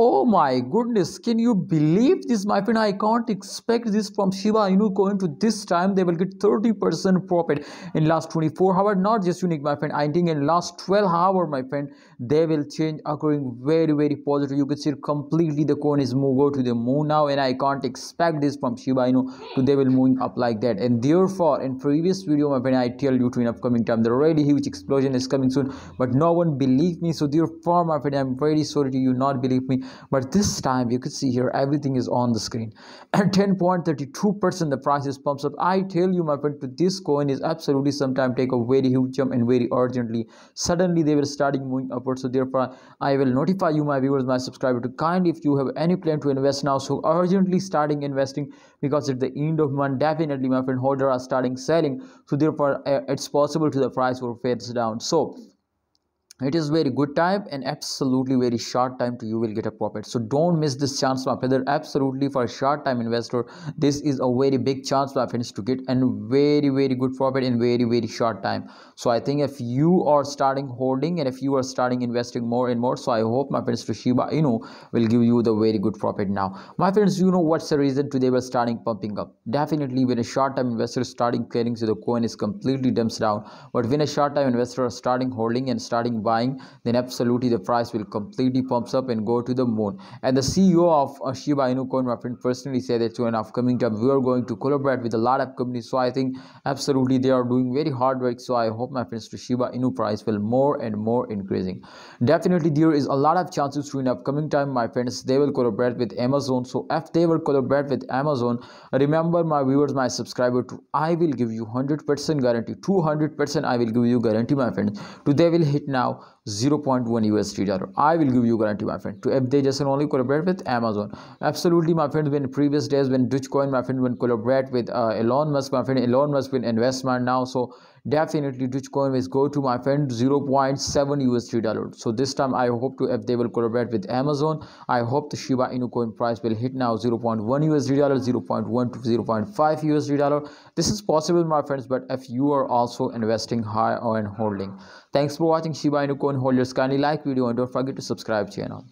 Oh my goodness, can you believe this, my friend? I can't expect this from Shiva. You know, going to this time. They will get 30% profit in last 24 hour, not just unique, my friend. I think in last 12 hour, my friend, they will change occurring very, very positive. You can see completely the coin is move over to the moon now, and I can't expect this from Shiba know, to they will moving up like that. And therefore, in previous video, my friend, I tell you to in upcoming time, the really huge explosion is coming soon, but no one believe me. So therefore, my friend, I'm very sorry to you not believe me but this time you can see here everything is on the screen at 10.32% the price is pumps up i tell you my friend to this coin is absolutely sometime take a very huge jump and very urgently suddenly they were starting moving upwards so therefore i will notify you my viewers my subscriber to kind if you have any plan to invest now so urgently starting investing because at the end of month definitely my friend holder are starting selling so therefore uh, it's possible to the price will face down so it is very good time and absolutely very short time to you will get a profit so don't miss this chance my brother absolutely for a short time investor this is a very big chance my friends to get and very very good profit in very very short time so i think if you are starting holding and if you are starting investing more and more so i hope my friends toshiba you know will give you the very good profit now my friends you know what's the reason today we're starting pumping up definitely when a short time investor is starting clearing so the coin is completely dumps down but when a short time investor is starting holding and starting buying, then absolutely the price will completely pumps up and go to the moon. And the CEO of uh, Shiba Inu coin, my friend, personally said that to an upcoming time we are going to collaborate with a lot of companies. So I think absolutely they are doing very hard work. So I hope my friends, to Shiba Inu price will more and more increasing. Definitely there is a lot of chances to in upcoming time, my friends, they will collaborate with Amazon. So if they will collaborate with Amazon, remember my viewers, my subscriber, to, I will give you 100% guarantee, 200% I will give you guarantee, my friends. Today will hit now now 0.1 USD dollar. I will give you guarantee, my friend. To if they just only collaborate with Amazon. Absolutely, my friend. When previous days when Dogecoin, my friend, when collaborate with uh, Elon Musk, my friend, Elon Musk will investment now. So definitely Dogecoin is go to my friend 0.7 USD dollar. So this time I hope to if they will collaborate with Amazon. I hope the Shiba Inu coin price will hit now 0.1 USD dollar, 0.1 to 0.5 USD dollar. This is possible, my friends. But if you are also investing high in holding, thanks for watching Shiba Inu coin hold your scanny like video and don't forget to subscribe channel